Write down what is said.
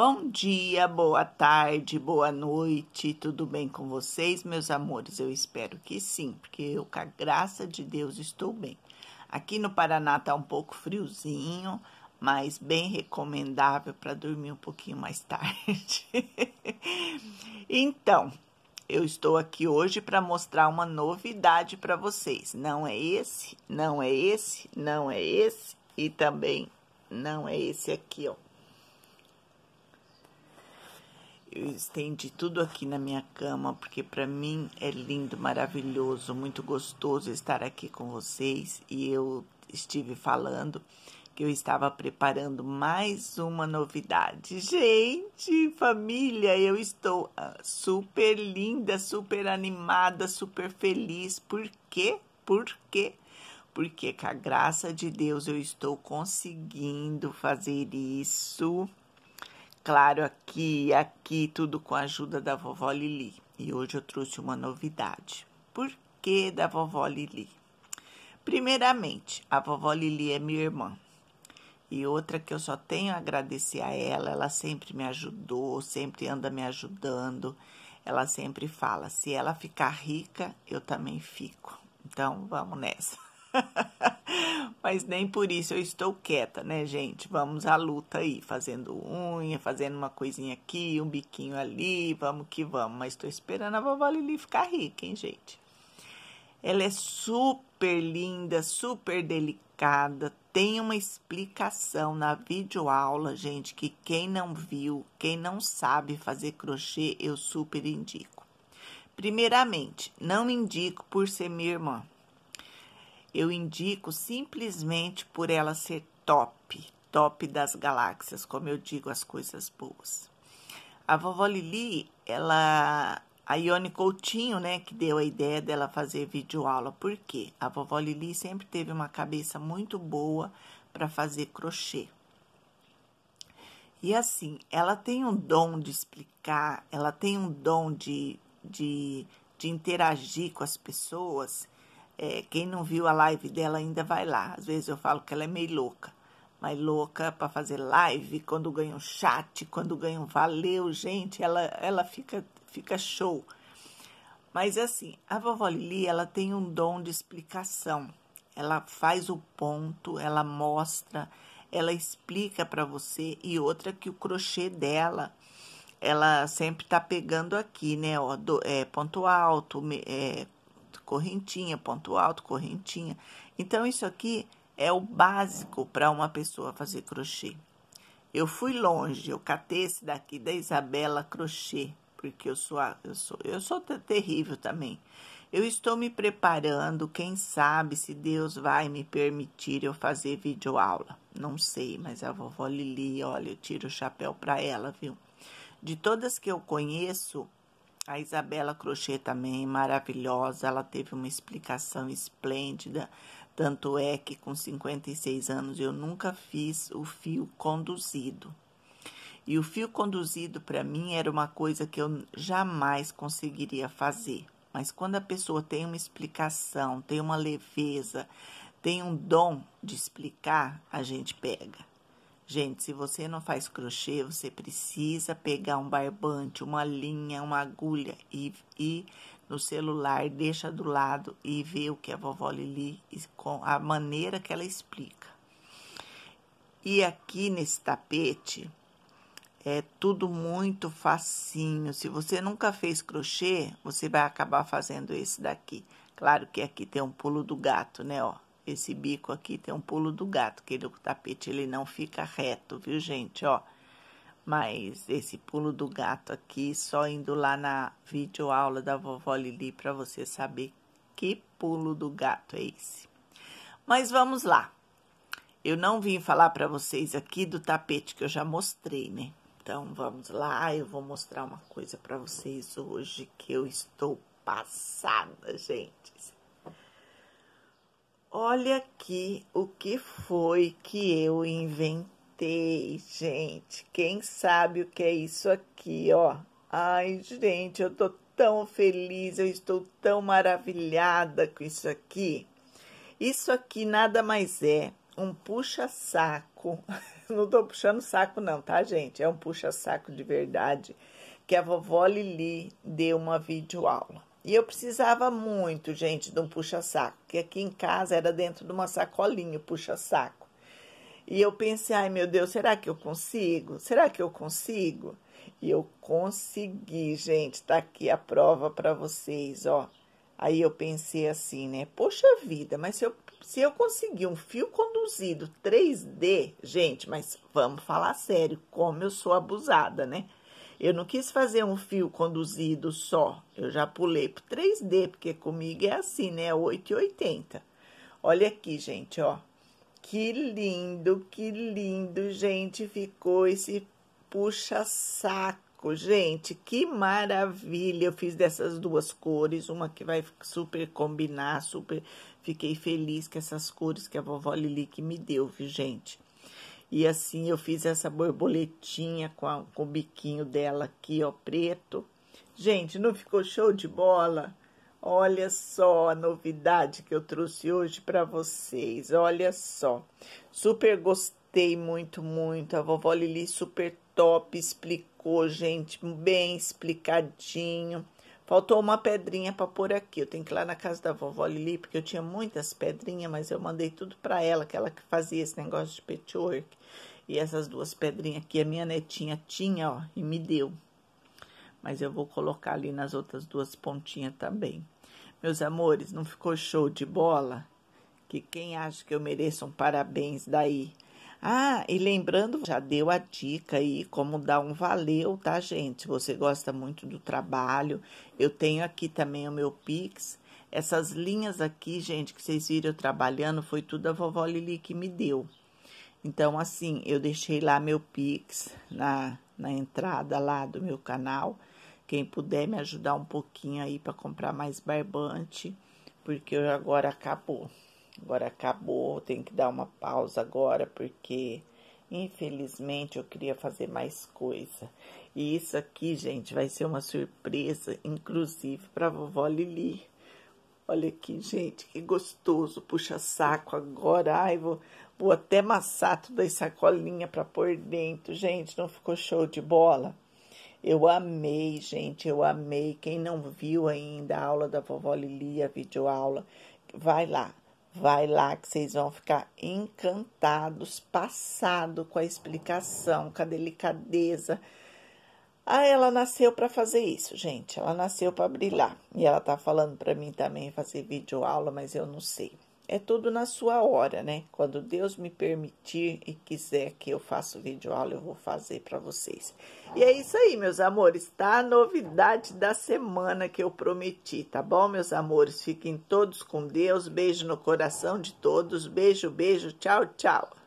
Bom dia, boa tarde, boa noite, tudo bem com vocês, meus amores? Eu espero que sim, porque eu, com a graça de Deus, estou bem. Aqui no Paraná tá um pouco friozinho, mas bem recomendável para dormir um pouquinho mais tarde. então, eu estou aqui hoje para mostrar uma novidade para vocês. Não é esse, não é esse, não é esse e também não é esse aqui, ó Eu estendi tudo aqui na minha cama porque para mim é lindo, maravilhoso, muito gostoso estar aqui com vocês e eu estive falando que eu estava preparando mais uma novidade. Gente, família, eu estou ah, super linda, super animada, super feliz. Por quê? Por quê? Porque com a graça de Deus eu estou conseguindo fazer isso claro, aqui aqui, tudo com a ajuda da vovó Lili. E hoje eu trouxe uma novidade. Por que da vovó Lili? Primeiramente, a vovó Lili é minha irmã. E outra que eu só tenho a agradecer a ela, ela sempre me ajudou, sempre anda me ajudando. Ela sempre fala: se ela ficar rica, eu também fico. Então, vamos nessa. Mas nem por isso eu estou quieta, né, gente? Vamos à luta aí, fazendo unha, fazendo uma coisinha aqui, um biquinho ali, vamos que vamos. Mas estou esperando a vovó Lili ficar rica, hein, gente? Ela é super linda, super delicada, tem uma explicação na videoaula, gente, que quem não viu, quem não sabe fazer crochê, eu super indico. Primeiramente, não indico por ser minha irmã eu indico simplesmente por ela ser top, top das galáxias, como eu digo, as coisas boas. A vovó Lili, ela a Ione Coutinho, né, que deu a ideia dela fazer videoaula. Por quê? A vovó Lili sempre teve uma cabeça muito boa para fazer crochê. E assim, ela tem um dom de explicar, ela tem um dom de, de, de interagir com as pessoas é, quem não viu a live dela ainda vai lá. Às vezes eu falo que ela é meio louca, mas louca para fazer live, quando ganha um chat, quando ganha um valeu, gente, ela, ela fica, fica show. Mas assim, a vovó Lili, ela tem um dom de explicação. Ela faz o ponto, ela mostra, ela explica para você. E outra que o crochê dela, ela sempre tá pegando aqui, né? Ó, do, é, ponto alto, é, correntinha, ponto alto, correntinha. Então, isso aqui é o básico para uma pessoa fazer crochê. Eu fui longe, eu catei esse daqui da Isabela Crochê, porque eu sou, eu sou, eu sou terrível também. Eu estou me preparando, quem sabe se Deus vai me permitir eu fazer videoaula. Não sei, mas a vovó Lili, olha, eu tiro o chapéu para ela, viu? De todas que eu conheço, a Isabela Crochê também, maravilhosa, ela teve uma explicação esplêndida. Tanto é que com 56 anos eu nunca fiz o fio conduzido. E o fio conduzido para mim era uma coisa que eu jamais conseguiria fazer. Mas quando a pessoa tem uma explicação, tem uma leveza, tem um dom de explicar, a gente pega. Gente, se você não faz crochê, você precisa pegar um barbante, uma linha, uma agulha e, ir no celular, deixa do lado e vê o que a vovó Lili com a maneira que ela explica. E aqui nesse tapete é tudo muito facinho. Se você nunca fez crochê, você vai acabar fazendo esse daqui. Claro que aqui tem um pulo do gato, né, ó. Esse bico aqui tem um pulo do gato, que o tapete ele não fica reto, viu, gente? Ó, mas esse pulo do gato aqui, só indo lá na videoaula da vovó Lili para você saber que pulo do gato é esse. Mas vamos lá. Eu não vim falar para vocês aqui do tapete que eu já mostrei, né? Então vamos lá, eu vou mostrar uma coisa para vocês hoje que eu estou passada, gente. Olha aqui o que foi que eu inventei, gente. Quem sabe o que é isso aqui, ó? Ai, gente, eu tô tão feliz, eu estou tão maravilhada com isso aqui. Isso aqui nada mais é um puxa-saco. Não tô puxando saco, não, tá, gente? É um puxa-saco de verdade que a vovó Lili deu uma videoaula. E eu precisava muito, gente, de um puxa-saco, que aqui em casa era dentro de uma sacolinha, puxa-saco. E eu pensei, ai meu Deus, será que eu consigo? Será que eu consigo? E eu consegui, gente, tá aqui a prova para vocês, ó. Aí eu pensei assim, né? Poxa vida, mas se eu, se eu conseguir um fio conduzido 3D, gente, mas vamos falar sério, como eu sou abusada, né? Eu não quis fazer um fio conduzido só, eu já pulei para 3D, porque comigo é assim, né? 8,80. Olha aqui, gente, ó. Que lindo, que lindo, gente, ficou esse puxa-saco, gente. Que maravilha! Eu fiz dessas duas cores, uma que vai super combinar, super. Fiquei feliz com essas cores que a vovó Lili que me deu, viu, gente? E assim eu fiz essa borboletinha com, a, com o biquinho dela aqui, ó, preto. Gente, não ficou show de bola? Olha só a novidade que eu trouxe hoje para vocês. Olha só. Super gostei muito, muito. A vovó Lili super top explicou, gente, bem explicadinho Faltou uma pedrinha para pôr aqui. Eu tenho que ir lá na casa da vovó Lili, porque eu tinha muitas pedrinhas, mas eu mandei tudo para ela, que ela que fazia esse negócio de patchwork. E essas duas pedrinhas aqui a minha netinha tinha, ó, e me deu. Mas eu vou colocar ali nas outras duas pontinhas também. Meus amores, não ficou show de bola? Que quem acha que eu mereço um parabéns daí? Ah, e lembrando, já deu a dica aí como dar um valeu, tá, gente? Você gosta muito do trabalho. Eu tenho aqui também o meu Pix. Essas linhas aqui, gente, que vocês viram eu trabalhando, foi tudo a vovó Lili que me deu. Então, assim, eu deixei lá meu Pix na, na entrada lá do meu canal. Quem puder me ajudar um pouquinho aí para comprar mais barbante, porque agora acabou. Agora acabou, tem que dar uma pausa agora porque infelizmente eu queria fazer mais coisa. E isso aqui, gente, vai ser uma surpresa inclusive para vovó Lili. Olha aqui, gente, que gostoso, puxa saco agora. Ai, vou, vou até amassar toda essa colinha para pôr dentro. Gente, não ficou show de bola? Eu amei, gente, eu amei. Quem não viu ainda a aula da vovó Lili, a videoaula, vai lá. Vai lá que vocês vão ficar encantados, passado com a explicação, com a delicadeza. Ah, ela nasceu para fazer isso, gente. Ela nasceu para brilhar. E ela tá falando para mim também fazer vídeo aula, mas eu não sei é tudo na sua hora, né? Quando Deus me permitir e quiser que eu faça vídeo aula, eu vou fazer para vocês. E é isso aí, meus amores. Tá a novidade da semana que eu prometi, tá bom, meus amores? Fiquem todos com Deus. Beijo no coração de todos. Beijo, beijo. Tchau, tchau.